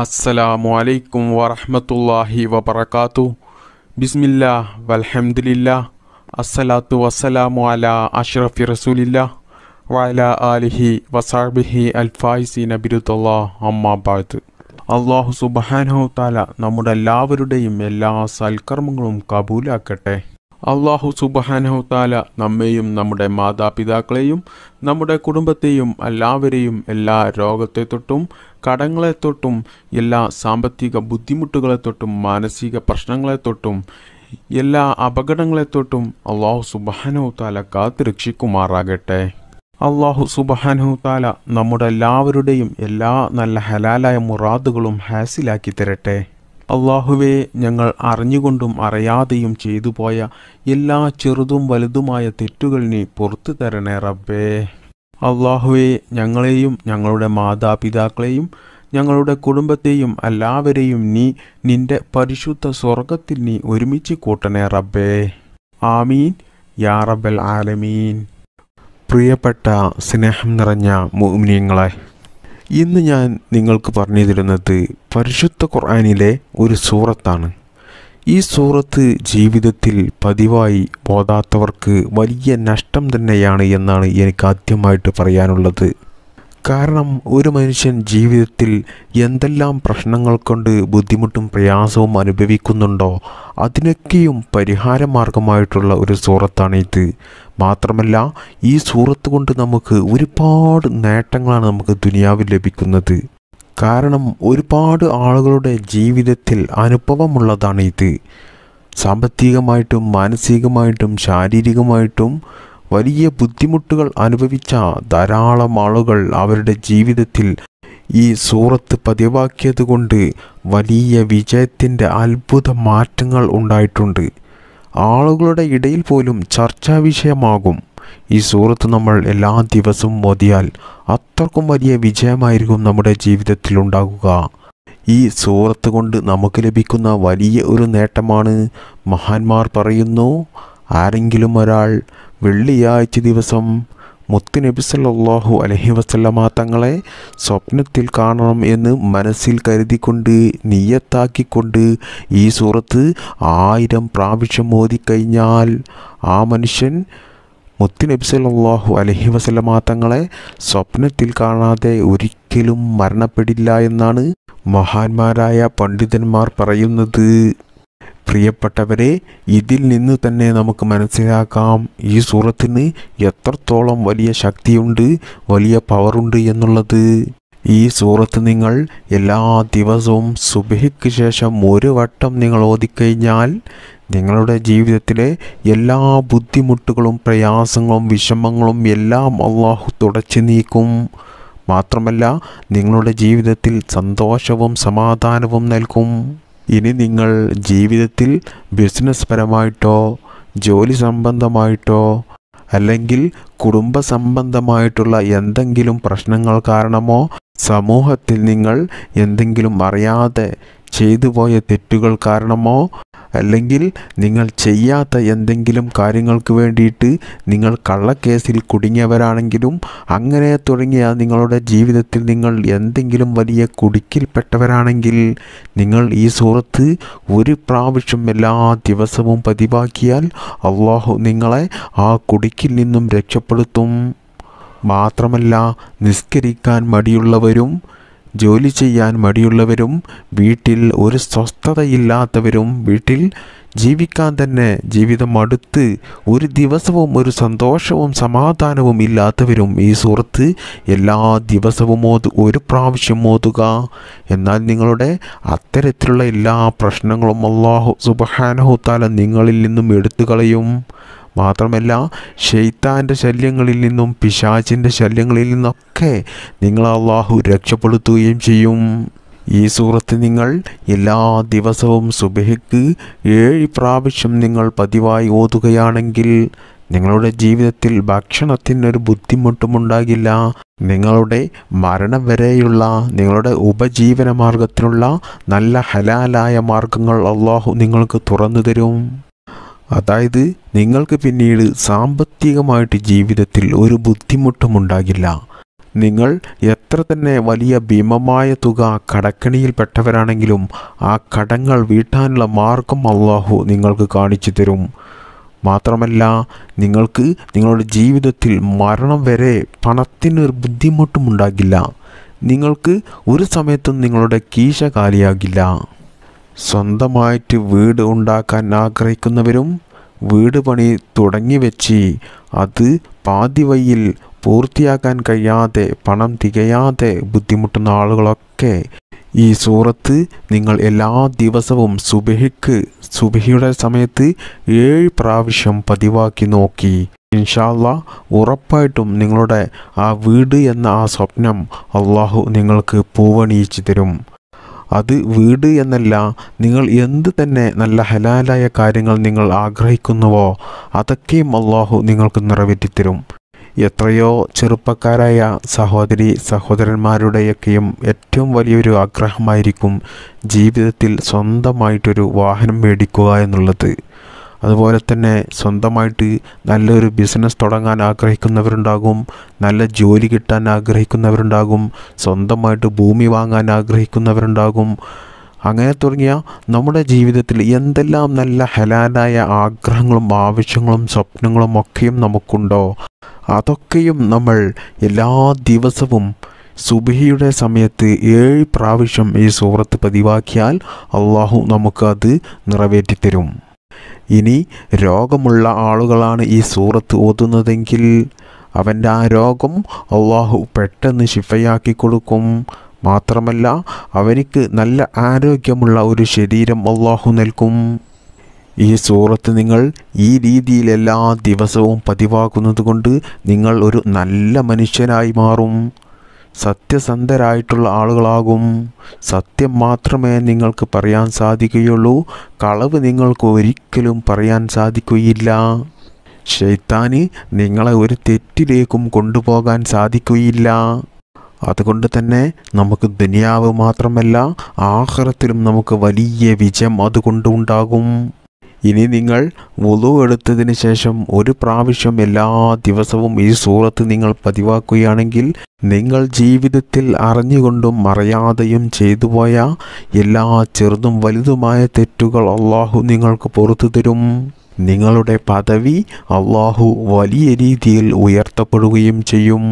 അസ്സലാമു അലൈക്കും വറഹമത്തല്ലാഹി വബർക്കാത്തു ബിസ്മില്ല വൽഹംദില്ല അസ്സലാത്തു വസ്സലാമു അല അഷ്റഫി റസൂലില്ല വല ആലിഹി വസാബിഹി അൽഫായിസി നബിരുത്തല്ലാ അമ്മാബാദ് അള്ളാഹു സുബാനഹു താല നമ്മുടെ എല്ലാവരുടെയും എല്ലാ സൽക്കർമ്മങ്ങളും കബൂലാക്കട്ടെ അള്ളാഹു സുബഹാനഹു താല നമ്മെയും നമ്മുടെ മാതാപിതാക്കളെയും നമ്മുടെ കുടുംബത്തെയും എല്ലാവരെയും എല്ലാ രോഗത്തെ തൊട്ടും കടങ്ങളെ തൊട്ടും എല്ലാ സാമ്പത്തിക ബുദ്ധിമുട്ടുകളെ തൊട്ടും മാനസിക പ്രശ്നങ്ങളെ തൊട്ടും എല്ലാ അപകടങ്ങളെ തൊട്ടും അള്ളാഹു സുബഹാനഹു താല കാത്ത് രക്ഷിക്കുമാറാകട്ടെ അള്ളാഹു സുബഹാനഹു താല നമ്മുടെ എല്ലാവരുടെയും എല്ലാ നല്ല ഹലാലായ മുറാദുകളും ഹാസിലാക്കി തരട്ടെ അള്ളാഹുവെ ഞങ്ങൾ അറിഞ്ഞുകൊണ്ടും അറിയാതെയും ചെയ്തു പോയ എല്ലാ ചെറുതും വലുതുമായ തെറ്റുകൾ നീ പുറത്തു തരണേ റബ്ബേ അള്ളാഹുവെ ഞങ്ങളെയും ഞങ്ങളുടെ മാതാപിതാക്കളെയും ഞങ്ങളുടെ കുടുംബത്തെയും എല്ലാവരെയും നീ നിന്റെ പരിശുദ്ധ സ്വർഗത്തിൽ നീ ഒരുമിച്ച് കൂട്ടണേ റബ്ബേ ആമീൻ യാ റബ്ബൽ ആലമീൻ പ്രിയപ്പെട്ട സ്നേഹം നിറഞ്ഞ മോമിനിയങ്ങളെ ഇന്ന് ഞാൻ നിങ്ങൾക്ക് പറഞ്ഞു തരുന്നത് പരിശുദ്ധ ഖുർആാനിലെ ഒരു സൂറത്താണ് ഈ സൂറത്ത് ജീവിതത്തിൽ പതിവായി ബോധാത്തവർക്ക് വലിയ നഷ്ടം തന്നെയാണ് എന്നാണ് എനിക്ക് ആദ്യമായിട്ട് പറയാനുള്ളത് കാരണം ഒരു മനുഷ്യൻ ജീവിതത്തിൽ എന്തെല്ലാം പ്രശ്നങ്ങൾ കൊണ്ട് ബുദ്ധിമുട്ടും പ്രയാസവും അനുഭവിക്കുന്നുണ്ടോ അതിനൊക്കെയും പരിഹാരമാർഗമായിട്ടുള്ള ഒരു സൂറത്താണിത് മാത്രമല്ല ഈ സൂറത്ത് കൊണ്ട് നമുക്ക് ഒരുപാട് നേട്ടങ്ങളാണ് നമുക്ക് ദുനിയാവിൽ ലഭിക്കുന്നത് കാരണം ഒരുപാട് ആളുകളുടെ ജീവിതത്തിൽ അനുഭവമുള്ളതാണ് ഇത് സാമ്പത്തികമായിട്ടും മാനസികമായിട്ടും ശാരീരികമായിട്ടും വലിയ ബുദ്ധിമുട്ടുകൾ അനുഭവിച്ച ധാരാളം ആളുകൾ അവരുടെ ജീവിതത്തിൽ ഈ സൂറത്ത് പതിവാക്കിയത് കൊണ്ട് വലിയ വിജയത്തിൻ്റെ അത്ഭുത മാറ്റങ്ങൾ ഉണ്ടായിട്ടുണ്ട് ആളുകളുടെ ഇടയിൽ പോലും ചർച്ചാ വിഷയമാകും ഈ സൂറത്ത് നമ്മൾ എല്ലാ ദിവസവും ഓതിയാൽ അത്രക്കും വലിയ വിജയമായിരിക്കും നമ്മുടെ ജീവിതത്തിൽ ഉണ്ടാകുക ഈ സൂറത്ത് കൊണ്ട് നമുക്ക് ലഭിക്കുന്ന വലിയ ഒരു നേട്ടമാണ് മഹാന്മാർ പറയുന്നു ആരെങ്കിലും ഒരാൾ വെള്ളിയാഴ്ച ദിവസം മുത്ത് നബി സല്ലാഹു അലഹി വസ്ലമ തങ്ങളെ സ്വപ്നത്തിൽ കാണണം എന്ന് മനസ്സിൽ കരുതിക്കൊണ്ട് നീയത്താക്കിക്കൊണ്ട് ഈ സൂറത്ത് ആയിരം പ്രാവശ്യം മോദിക്കഴിഞ്ഞാൽ ആ മനുഷ്യൻ മുത്ത് നബി സല്ലാഹു അലഹി വസ്ലമ തങ്ങളെ സ്വപ്നത്തിൽ കാണാതെ ഒരിക്കലും മരണപ്പെടില്ല എന്നാണ് മഹാന്മാരായ പണ്ഡിതന്മാർ പറയുന്നത് പ്രിയപ്പെട്ടവരെ ഇതിൽ നിന്ന് തന്നെ നമുക്ക് മനസ്സിലാക്കാം ഈ സൂറത്തിന് എത്രത്തോളം വലിയ ശക്തിയുണ്ട് വലിയ പവറുണ്ട് എന്നുള്ളത് ഈ സൂറത്ത് നിങ്ങൾ എല്ലാ ദിവസവും സുബഹിക്ക് ശേഷം ഒരു വട്ടം നിങ്ങൾ ഓതിക്കഴിഞ്ഞാൽ നിങ്ങളുടെ ജീവിതത്തിലെ എല്ലാ ബുദ്ധിമുട്ടുകളും പ്രയാസങ്ങളും വിഷമങ്ങളും എല്ലാം അള്ളാഹു തുടച്ചു നീക്കും മാത്രമല്ല നിങ്ങളുടെ ജീവിതത്തിൽ സന്തോഷവും സമാധാനവും നൽകും ഇനി നിങ്ങൾ ജീവിതത്തിൽ ബിസിനസ് പരമായിട്ടോ ജോലി സംബന്ധമായിട്ടോ അല്ലെങ്കിൽ കുടുംബ സംബന്ധമായിട്ടുള്ള എന്തെങ്കിലും പ്രശ്നങ്ങൾ കാരണമോ സമൂഹത്തിൽ നിങ്ങൾ എന്തെങ്കിലും അറിയാതെ ചെയ്തു പോയ തെറ്റുകൾ കാരണമോ അല്ലെങ്കിൽ നിങ്ങൾ ചെയ്യാത്ത എന്തെങ്കിലും കാര്യങ്ങൾക്ക് വേണ്ടിയിട്ട് നിങ്ങൾ കള്ളക്കേസിൽ കുടുങ്ങിയവരാണെങ്കിലും അങ്ങനെ തുടങ്ങിയ നിങ്ങളുടെ ജീവിതത്തിൽ നിങ്ങൾ എന്തെങ്കിലും വലിയ കുടുക്കിൽപ്പെട്ടവരാണെങ്കിൽ നിങ്ങൾ ഈ സൂറത്ത് ഒരു പ്രാവശ്യം എല്ലാ ദിവസവും പതിവാക്കിയാൽ അള്ളാഹു നിങ്ങളെ ആ കുടുക്കിൽ നിന്നും രക്ഷപ്പെടുത്തും മാത്രമല്ല നിസ്കരിക്കാൻ മടിയുള്ളവരും ജോലി ചെയ്യാൻ മടിയുള്ളവരും വീട്ടിൽ ഒരു സ്വസ്ഥതയില്ലാത്തവരും വീട്ടിൽ ജീവിക്കാൻ തന്നെ ജീവിതം അടുത്ത് ഒരു ദിവസവും ഒരു സന്തോഷവും സമാധാനവും ഇല്ലാത്തവരും ഈ സുഹൃത്ത് എല്ലാ ദിവസവും ഓതു ഒരു പ്രാവശ്യം ഓതുക എന്നാൽ നിങ്ങളുടെ അത്തരത്തിലുള്ള എല്ലാ പ്രശ്നങ്ങളും അള്ളാഹു താല നിങ്ങളിൽ നിന്നും എടുത്തു കളയും മാത്രമല്ല ഷെയ്ത്താൻ്റെ ശല്യങ്ങളിൽ നിന്നും പിശാചിൻ്റെ ശല്യങ്ങളിൽ നിന്നൊക്കെ നിങ്ങൾ അള്ളാഹു രക്ഷപ്പെടുത്തുകയും ചെയ്യും ഈ സൂറത്ത് നിങ്ങൾ എല്ലാ ദിവസവും സുബഹിക്ക് ഏഴ് പ്രാവശ്യം നിങ്ങൾ പതിവായി ഓതുകയാണെങ്കിൽ നിങ്ങളുടെ ജീവിതത്തിൽ ഭക്ഷണത്തിനൊരു ഉണ്ടാകില്ല നിങ്ങളുടെ മരണം വരെയുള്ള നിങ്ങളുടെ ഉപജീവന മാർഗത്തിനുള്ള നല്ല ഹലാലായ മാർഗങ്ങൾ അള്ളാഹു നിങ്ങൾക്ക് തുറന്നു തരും അതായത് നിങ്ങൾക്ക് പിന്നീട് സാമ്പത്തികമായിട്ട് ജീവിതത്തിൽ ഒരു ബുദ്ധിമുട്ടുമുണ്ടാകില്ല നിങ്ങൾ എത്ര തന്നെ വലിയ ഭീമമായ തുക കടക്കണിയിൽപ്പെട്ടവരാണെങ്കിലും ആ കടങ്ങൾ വീട്ടാനുള്ള മാർഗം അള്ളാഹു നിങ്ങൾക്ക് കാണിച്ചു തരും മാത്രമല്ല നിങ്ങൾക്ക് നിങ്ങളുടെ ജീവിതത്തിൽ മരണം വരെ പണത്തിനൊരു ബുദ്ധിമുട്ടുമുണ്ടാകില്ല നിങ്ങൾക്ക് ഒരു സമയത്തും നിങ്ങളുടെ കീശ കാലിയാകില്ല സ്വന്തമായിട്ട് വീട് ഉണ്ടാക്കാൻ ആഗ്രഹിക്കുന്നവരും വീട് പണി തുടങ്ങി വെച്ച് അത് പാതിവയിൽ പൂർത്തിയാക്കാൻ കഴിയാതെ പണം തികയാതെ ബുദ്ധിമുട്ടുന്ന ആളുകളൊക്കെ ഈ സൂറത്ത് നിങ്ങൾ എല്ലാ ദിവസവും സുബഹിക്ക് സുബഹിയുടെ സമയത്ത് ഏഴ് പ്രാവശ്യം പതിവാക്കി നോക്കി ഇൻഷാല്ല ഉറപ്പായിട്ടും നിങ്ങളുടെ ആ വീട് എന്ന ആ സ്വപ്നം അള്ളാഹു നിങ്ങൾക്ക് പൂവണിയിച്ചു തരും അത് വീട് എന്നല്ല നിങ്ങൾ എന്ത് തന്നെ നല്ല ഹലാലായ കാര്യങ്ങൾ നിങ്ങൾ ആഗ്രഹിക്കുന്നുവോ അതൊക്കെയും അള്ളാഹു നിങ്ങൾക്ക് നിറവേറ്റിത്തരും എത്രയോ ചെറുപ്പക്കാരായ സഹോദരി സഹോദരന്മാരുടെയൊക്കെയും ഏറ്റവും വലിയൊരു ആഗ്രഹമായിരിക്കും ജീവിതത്തിൽ സ്വന്തമായിട്ടൊരു വാഹനം മേടിക്കുക എന്നുള്ളത് അതുപോലെ തന്നെ സ്വന്തമായിട്ട് നല്ലൊരു ബിസിനസ് തുടങ്ങാൻ ആഗ്രഹിക്കുന്നവരുണ്ടാകും നല്ല ജോലി കിട്ടാൻ ആഗ്രഹിക്കുന്നവരുണ്ടാകും സ്വന്തമായിട്ട് ഭൂമി വാങ്ങാൻ ആഗ്രഹിക്കുന്നവരുണ്ടാകും അങ്ങനെ തുടങ്ങിയ നമ്മുടെ ജീവിതത്തിൽ എന്തെല്ലാം നല്ല ഹലാലായ ആഗ്രഹങ്ങളും ആവശ്യങ്ങളും സ്വപ്നങ്ങളും ഒക്കെയും നമുക്കുണ്ടോ അതൊക്കെയും നമ്മൾ എല്ലാ ദിവസവും സുബിഹിയുടെ സമയത്ത് ഏഴ് പ്രാവശ്യം ഈ സൂറത്ത് പതിവാക്കിയാൽ അള്ളാഹു നമുക്കത് നിറവേറ്റിത്തരും ഇനി രോഗമുള്ള ആളുകളാണ് ഈ സൂറത്ത് ഓതുന്നതെങ്കിൽ അവൻ്റെ ആ രോഗം അള്ളാഹു പെട്ടെന്ന് ശിഫയാക്കി കൊടുക്കും മാത്രമല്ല അവനിക്ക് നല്ല ആരോഗ്യമുള്ള ഒരു ശരീരം അള്ളാഹു നൽകും ഈ സൂറത്ത് നിങ്ങൾ ഈ രീതിയിൽ എല്ലാ ദിവസവും പതിവാക്കുന്നത് കൊണ്ട് നിങ്ങൾ ഒരു നല്ല മനുഷ്യനായി മാറും സത്യസന്ധരായിട്ടുള്ള ആളുകളാകും സത്യം മാത്രമേ നിങ്ങൾക്ക് പറയാൻ സാധിക്കുകയുള്ളൂ കളവ് നിങ്ങൾക്ക് ഒരിക്കലും പറയാൻ സാധിക്കുകയില്ല ഷെയ്ത്താന് നിങ്ങളെ ഒരു തെറ്റിലേക്കും കൊണ്ടുപോകാൻ സാധിക്കുകയില്ല അതുകൊണ്ട് തന്നെ നമുക്ക് ദുനിയാവ് മാത്രമല്ല ആഹാരത്തിലും നമുക്ക് വലിയ വിജയം അതുകൊണ്ടുണ്ടാകും ഇനി നിങ്ങൾ വുളു എടുത്തതിന് ശേഷം ഒരു പ്രാവശ്യം എല്ലാ ദിവസവും ഈ സൂറത്ത് നിങ്ങൾ പതിവാക്കുകയാണെങ്കിൽ നിങ്ങൾ ജീവിതത്തിൽ അറിഞ്ഞുകൊണ്ടും അറിയാതെയും ചെയ്തു പോയ എല്ലാ ചെറുതും വലുതുമായ തെറ്റുകൾ അള്ളാഹു നിങ്ങൾക്ക് പുറത്തു തരും നിങ്ങളുടെ പദവി അള്ളാഹു വലിയ രീതിയിൽ ഉയർത്തപ്പെടുകയും ചെയ്യും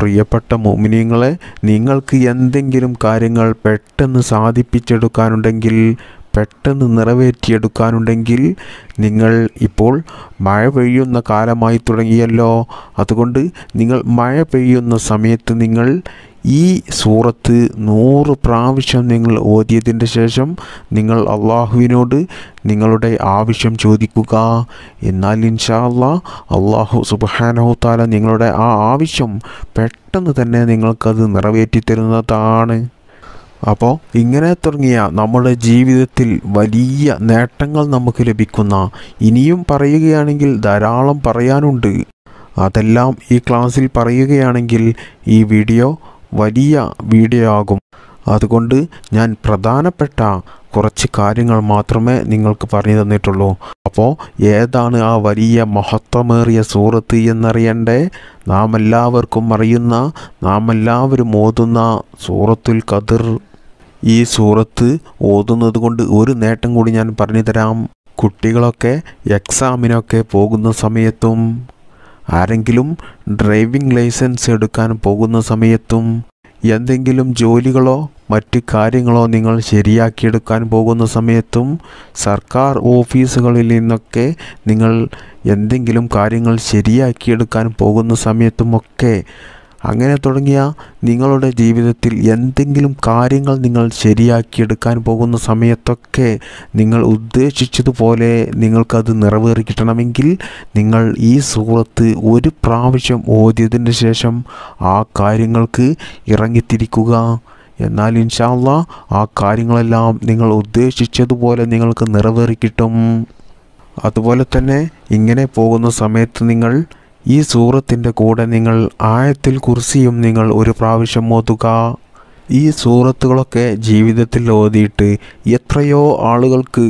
പ്രിയപ്പെട്ട മോമിനിയങ്ങളെ നിങ്ങൾക്ക് എന്തെങ്കിലും കാര്യങ്ങൾ പെട്ടെന്ന് സാധിപ്പിച്ചെടുക്കാനുണ്ടെങ്കിൽ പെട്ടെന്ന് നിറവേറ്റിയെടുക്കാനുണ്ടെങ്കിൽ നിങ്ങൾ ഇപ്പോൾ മഴ പെയ്യുന്ന കാലമായി തുടങ്ങിയല്ലോ അതുകൊണ്ട് നിങ്ങൾ മഴ പെയ്യുന്ന സമയത്ത് നിങ്ങൾ ഈ സൂറത്ത് നൂറ് പ്രാവശ്യം നിങ്ങൾ ഓതിയതിൻ്റെ ശേഷം നിങ്ങൾ അള്ളാഹുവിനോട് നിങ്ങളുടെ ആവശ്യം ചോദിക്കുക എന്നാൽ ഇൻഷാ അല്ലാ അള്ളാഹു സുബാനഹുത്താല നിങ്ങളുടെ ആ ആവശ്യം പെട്ടെന്ന് തന്നെ നിങ്ങൾക്കത് നിറവേറ്റി തരുന്നതാണ് അപ്പോൾ ഇങ്ങനെ തുടങ്ങിയ നമ്മുടെ ജീവിതത്തിൽ വലിയ നേട്ടങ്ങൾ നമുക്ക് ലഭിക്കുന്ന ഇനിയും പറയുകയാണെങ്കിൽ ധാരാളം പറയാനുണ്ട് അതെല്ലാം ഈ ക്ലാസ്സിൽ പറയുകയാണെങ്കിൽ ഈ വീഡിയോ വലിയ വീഡിയോ ആകും അതുകൊണ്ട് ഞാൻ പ്രധാനപ്പെട്ട കുറച്ച് കാര്യങ്ങൾ മാത്രമേ നിങ്ങൾക്ക് പറഞ്ഞു തന്നിട്ടുള്ളൂ അപ്പോൾ ഏതാണ് ആ വലിയ മഹത്വമേറിയ സൂറത്ത് എന്നറിയണ്ടേ നാം എല്ലാവർക്കും അറിയുന്ന നാം എല്ലാവരും ഓതുന്ന സൂറത്തുൽ കതിർ ഈ സൂറത്ത് ഓതുന്നത് കൊണ്ട് ഒരു നേട്ടം കൂടി ഞാൻ പറഞ്ഞു തരാം കുട്ടികളൊക്കെ എക്സാമിനൊക്കെ പോകുന്ന സമയത്തും ആരെങ്കിലും ഡ്രൈവിംഗ് ലൈസൻസ് എടുക്കാൻ പോകുന്ന സമയത്തും എന്തെങ്കിലും ജോലികളോ മറ്റ് കാര്യങ്ങളോ നിങ്ങൾ ശരിയാക്കിയെടുക്കാൻ പോകുന്ന സമയത്തും സർക്കാർ ഓഫീസുകളിൽ നിന്നൊക്കെ നിങ്ങൾ എന്തെങ്കിലും കാര്യങ്ങൾ ശരിയാക്കിയെടുക്കാൻ പോകുന്ന സമയത്തുമൊക്കെ അങ്ങനെ തുടങ്ങിയ നിങ്ങളുടെ ജീവിതത്തിൽ എന്തെങ്കിലും കാര്യങ്ങൾ നിങ്ങൾ ശരിയാക്കിയെടുക്കാൻ പോകുന്ന സമയത്തൊക്കെ നിങ്ങൾ ഉദ്ദേശിച്ചതുപോലെ നിങ്ങൾക്കത് നിറവേറി കിട്ടണമെങ്കിൽ നിങ്ങൾ ഈ സൂറത്ത് ഒരു പ്രാവശ്യം ഓതിയതിന് ശേഷം ആ കാര്യങ്ങൾക്ക് ഇറങ്ങിത്തിരിക്കുക എന്നാൽ ഇൻഷാല്ല ആ കാര്യങ്ങളെല്ലാം നിങ്ങൾ ഉദ്ദേശിച്ചതുപോലെ നിങ്ങൾക്ക് നിറവേറി കിട്ടും അതുപോലെ തന്നെ ഇങ്ങനെ പോകുന്ന സമയത്ത് നിങ്ങൾ ഈ സൂറത്തിൻ്റെ കൂടെ നിങ്ങൾ ആഴത്തിൽ കുർസിയും നിങ്ങൾ ഒരു പ്രാവശ്യം ഓതുക ഈ സൂറത്തുകളൊക്കെ ജീവിതത്തിൽ ഓതിയിട്ട് എത്രയോ ആളുകൾക്ക്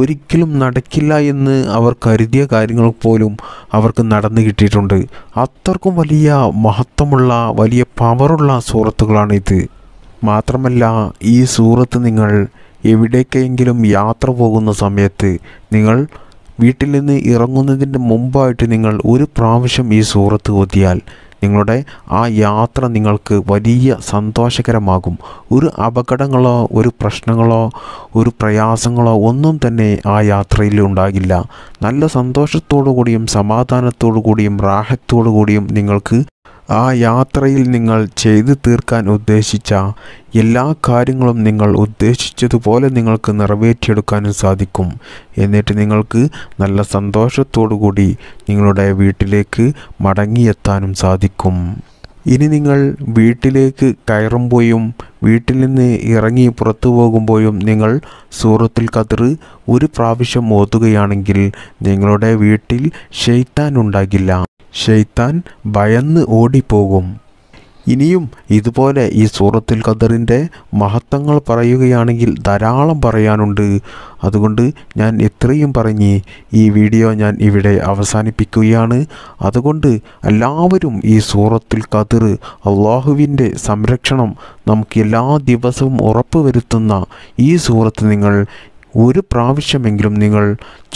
ഒരിക്കലും നടക്കില്ല എന്ന് അവർ കരുതിയ കാര്യങ്ങൾ പോലും അവർക്ക് നടന്നു കിട്ടിയിട്ടുണ്ട് അത്രക്കും വലിയ മഹത്വമുള്ള വലിയ പവറുള്ള സൂറത്തുകളാണ് ഇത് മാത്രമല്ല ഈ സൂറത്ത് നിങ്ങൾ എവിടേക്കെങ്കിലും യാത്ര പോകുന്ന സമയത്ത് നിങ്ങൾ വീട്ടിൽ നിന്ന് ഇറങ്ങുന്നതിന് മുമ്പായിട്ട് നിങ്ങൾ ഒരു പ്രാവശ്യം ഈ സൂറത്ത് ഓതിയാൽ നിങ്ങളുടെ ആ യാത്ര നിങ്ങൾക്ക് വലിയ സന്തോഷകരമാകും ഒരു അപകടങ്ങളോ ഒരു പ്രശ്നങ്ങളോ ഒരു പ്രയാസങ്ങളോ ഒന്നും തന്നെ ആ യാത്രയിൽ ഉണ്ടാകില്ല നല്ല സന്തോഷത്തോടു കൂടിയും സമാധാനത്തോടു കൂടിയും റാഹത്തോടു കൂടിയും നിങ്ങൾക്ക് ആ യാത്രയിൽ നിങ്ങൾ ചെയ്തു തീർക്കാൻ ഉദ്ദേശിച്ച എല്ലാ കാര്യങ്ങളും നിങ്ങൾ ഉദ്ദേശിച്ചതുപോലെ നിങ്ങൾക്ക് നിറവേറ്റിയെടുക്കാനും സാധിക്കും എന്നിട്ട് നിങ്ങൾക്ക് നല്ല കൂടി നിങ്ങളുടെ വീട്ടിലേക്ക് മടങ്ങിയെത്താനും സാധിക്കും ഇനി നിങ്ങൾ വീട്ടിലേക്ക് കയറുമ്പോഴും വീട്ടിൽ നിന്ന് ഇറങ്ങി പുറത്തു പോകുമ്പോഴും നിങ്ങൾ സൂറത്തിൽ കതിർ ഒരു പ്രാവശ്യം ഓതുകയാണെങ്കിൽ നിങ്ങളുടെ വീട്ടിൽ ഷെയ്ത്താൻ ഉണ്ടാകില്ല ഷെയ്ത്താൻ ഭയന്ന് ഓടിപ്പോകും ഇനിയും ഇതുപോലെ ഈ സൂറത്തുൽ ഖദറിൻ്റെ മഹത്വങ്ങൾ പറയുകയാണെങ്കിൽ ധാരാളം പറയാനുണ്ട് അതുകൊണ്ട് ഞാൻ ഇത്രയും പറഞ്ഞ് ഈ വീഡിയോ ഞാൻ ഇവിടെ അവസാനിപ്പിക്കുകയാണ് അതുകൊണ്ട് എല്ലാവരും ഈ സൂറത്തുൽ ഖദർ അള്ളാഹുവിൻ്റെ സംരക്ഷണം നമുക്ക് എല്ലാ ദിവസവും ഉറപ്പുവരുത്തുന്ന ഈ സൂറത്ത് നിങ്ങൾ ഒരു പ്രാവശ്യമെങ്കിലും നിങ്ങൾ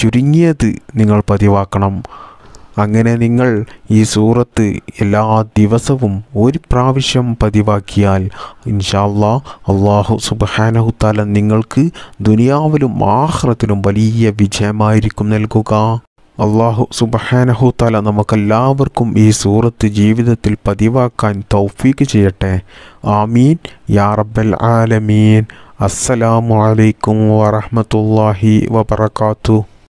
ചുരുങ്ങിയത് നിങ്ങൾ പതിവാക്കണം അങ്ങനെ നിങ്ങൾ ഈ സൂറത്ത് എല്ലാ ദിവസവും ഒരു പ്രാവശ്യം പതിവാക്കിയാൽ ഇൻഷാല്ല അള്ളാഹു സുബാനഹുത്താല നിങ്ങൾക്ക് ദുനിയാവിലും ആഹ്റത്തിലും വലിയ വിജയമായിരിക്കും നൽകുക അള്ളാഹു താല നമുക്കെല്ലാവർക്കും ഈ സൂറത്ത് ജീവിതത്തിൽ പതിവാക്കാൻ തൗഫീക്ക് ചെയ്യട്ടെ ആമീൻ യാ റബ്ബൽ ആലമീൻ അസ്സലാമു അലൈക്കും വറഹമത്തല്ലാഹി വബർക്കാത്തു